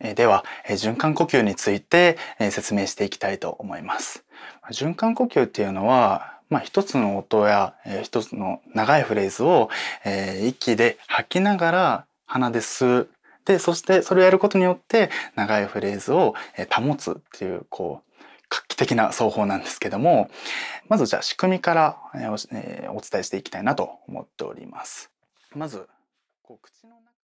では循環呼吸について説明していきたいと思います。循環呼吸っていうのは、まあ、一つの音や一つの長いフレーズを息で吐きながら鼻で吸う。で、そしてそれをやることによって長いフレーズを保つっていう、こう、画期的な奏法なんですけども、まずじゃあ仕組みからお伝えしていきたいなと思っております。まず、こう口の中